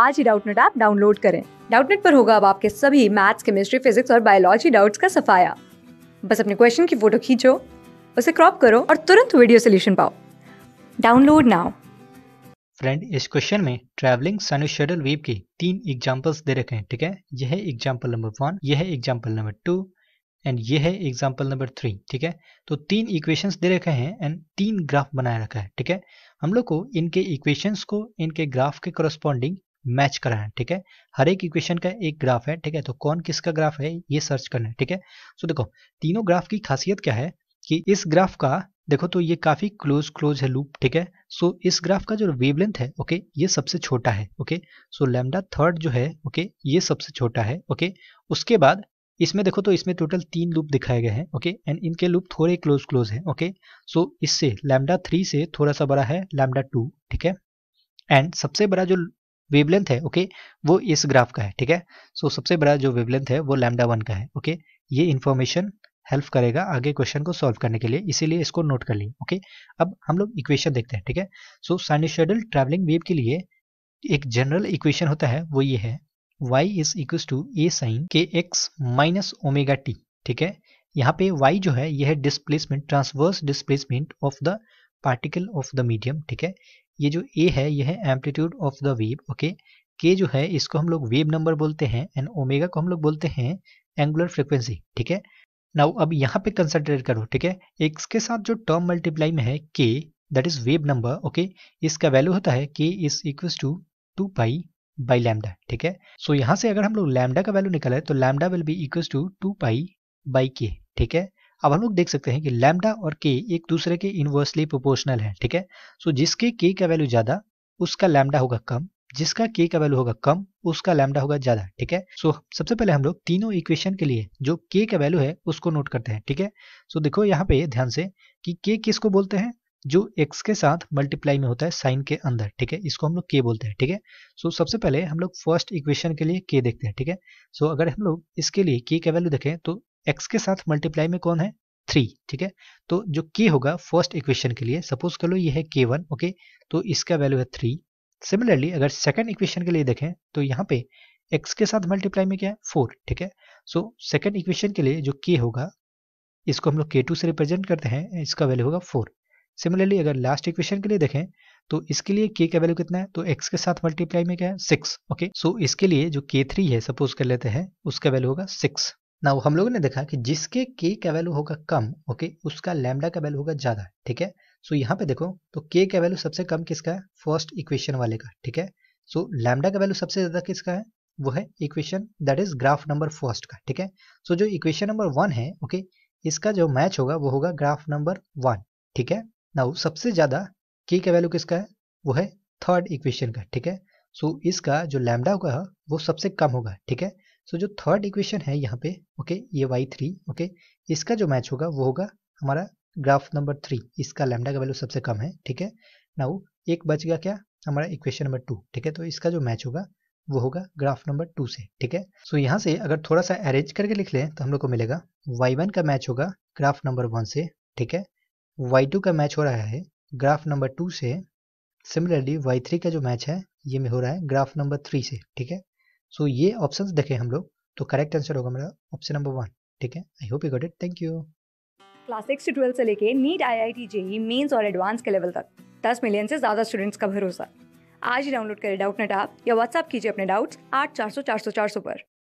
आज ही Doubtnut app download करें डाउटनेट पर होगा अब आपके सभी मैथ्स केमिस्ट्री फिजिक्स और बायोलॉजी डाउट्स का सफाया बस अपने क्वेश्चन की फोटो खींचो उसे क्रॉप करो और तुरंत वीडियो सोल्यूशन पाओ डाउनलोड नाउ फ्रेंड इस क्वेश्चन में ट्रैवलिंग सनुशेडल वेव की तीन एग्जांपल्स दे रखे हैं ठीक है यह है एग्जांपल नंबर वन यह है एग्जांपल नंबर टू एंड यह है एग्जांपल नंबर थ्री ठीक है तो तीन इक्वेशंस दे रखे हैं एंड तीन ग्राफ बनाए रखा है ठीक है हम लोग को इनके इक्वेशंस को इनके ग्राफ के करस्पॉन्डिंग मैच कराना है ठीक है हर एक इक्वेशन का एक ग्राफ है ठीक है तो कौन किसका ग्राफ है ये सर्च करना है ठीक है सो देखो तीनों ग्राफ की खासियत क्या है कि इस ग्राफ का देखो तो ये काफी क्लोज क्लोज है लूप ठीक है सो so, इस ग्राफ का जो वेवलेंथ है ओके ये सबसे छोटा है ओके सो लैमडा थर्ड जो है ओके ये सबसे छोटा है ओके उसके बाद इसमें देखो तो इसमें टोटल तीन लूप दिखाए गए हैं ओके एंड इनके लूप थोड़े क्लोज क्लोज हैं ओके सो इससे लैमडा थ्री से थोड़ा सा बड़ा है लैमडा टू ठीक है एंड सबसे बड़ा जो वेवलेंथ है ओके वो इस ग्राफ का है ठीक है सो so, सबसे बड़ा जो वेवलेंथ है वो लैमडा वन का है ओके ये इन्फॉर्मेशन हेल्प करेगा आगे क्वेश्चन को सॉल्व करने के लिए इसीलिए इसको नोट कर लिए ओके अब हम लोग इक्वेशन देखते हैं ठीक है सो साइनिशेडल ट्रेवलिंग वेव के लिए एक जनरल इक्वेशन होता है वो ये है y is equal to A sine k x minus omega t ठीक है यहाँ पे y जो है यह है displacement transverse displacement of the particle of the medium ठीक है ये जो ए है ये है amplitude of the wave okay k जो है इसको हम लोग वेव नंबर बोलते हैं एंड ओमेगा को हम लोग बोलते हैं एंगुलर फ्रिक्वेंसी ठीक है नाउ अब यहाँ पे कंसंट्रेट करो ठीक है एक्स के साथ जो टर्म मल्टीप्लाई में है k that is wave number okay इसका वैल्यू होता है k is equal to two pi by lambda ठीक है सो so, यहाँ से अगर हम लोग लैमडा का वैल्यू निकाले तो lambda will be equal to two pi by k ठीक है अब हम लोग देख सकते हैं कि लैमडा और के एक दूसरे के इनवर्सली प्रोपोर्शनल है ठीक है सो जिसके के का वैल्यू ज़्यादा उसका लैमडा होगा कम जिसका के का वैल्यू होगा कम उसका लैमडा होगा ज्यादा ठीक है सो सबसे पहले हम लोग तीनों इक्वेशन के लिए जो के का वैल्यू है उसको नोट करते हैं ठीक है सो देखो यहाँ पे ध्यान से कि के किसको बोलते हैं जो एक्स के साथ मल्टीप्लाई में होता है साइन के अंदर ठीक है इसको हम लोग के बोलते हैं ठीक है सो so, सबसे पहले हम लोग फर्स्ट इक्वेशन के लिए के देखते हैं ठीक है सो so, अगर हम लोग इसके लिए के का वैल्यू देखें तो एक्स के साथ मल्टीप्लाई में कौन है थ्री ठीक है तो जो के होगा फर्स्ट इक्वेशन के लिए सपोज कर लो ये है के वन ओके तो इसका वैल्यू है थ्री सिमिलरली अगर सेकेंड इक्वेशन के लिए देखें तो यहाँ पे एक्स के साथ मल्टीप्लाई में क्या है फोर ठीक है सो सेकेंड इक्वेशन के लिए जो के होगा इसको हम लोग के टू से रिप्रेजेंट करते हैं इसका वैल्यू होगा फोर सिमिलरली अगर लास्ट इक्वेशन के लिए देखें तो इसके लिए के का वैल्यू कितना है तो एक्स के साथ मल्टीप्लाई में क्या है सिक्स ओके सो इसके लिए जो के थ्री है सपोज कर लेते हैं उसका वैल्यू होगा सिक्स ना हम लोगों ने देखा कि जिसके के का वैल्यू होगा कम ओके उसका लैमडा का वैल्यू होगा ज़्यादा ठीक है सो यहाँ पे देखो तो के का वैल्यू सबसे कम किसका है फर्स्ट इक्वेशन वाले का ठीक है सो लैमडा का वैल्यू सबसे ज़्यादा किसका है वो है equation that is graph number first का ठीक है सो जो इक्वेशन नंबर वन है ओके इसका जो मैच होगा वो होगा ग्राफ नंबर वन ठीक है ना सबसे ज़्यादा के का वैल्यू किसका है वो है थर्ड इक्वेशन का ठीक है सो इसका जो लैमडा होगा वो सबसे कम होगा ठीक है सो so, जो थर्ड इक्वेशन है यहाँ पे ओके ये वाई थ्री ओके इसका जो मैच होगा वो होगा हमारा ग्राफ नंबर थ्री इसका लेमडा का वैल्यू सबसे कम है ठीक है नाउ एक बच गया क्या हमारा इक्वेशन नंबर टू ठीक है तो इसका जो मैच होगा वो होगा ग्राफ नंबर टू से ठीक है सो so, यहाँ से अगर थोड़ा सा अरेंज करके लिख लें तो हम लोग को मिलेगा वाई वन का मैच होगा ग्राफ नंबर वन से ठीक है वाई टू का मैच हो रहा है ग्राफ नंबर टू से सिमिलरली वाई थ्री का जो मैच है ये में हो रहा है ग्राफ नंबर थ्री से ठीक है सो ये ऑप्शन देखे हम लोग तो करेक्ट आंसर होगा मेरा ऑप्शन नंबर वन ठीक है I hope you got it thank you class six से ट्वेल्थ से लेके NEET I I T JEE mains और एडवांस के लेवल तक दस मिलियन से ज़्यादा स्टूडेंट्स का भरोसा आज ही डाउनलोड करें डाउट नेट आप या व्हाट्सअप कीजिए अपने डाउट्स आठ चार सौ चार सौ चार सौ पर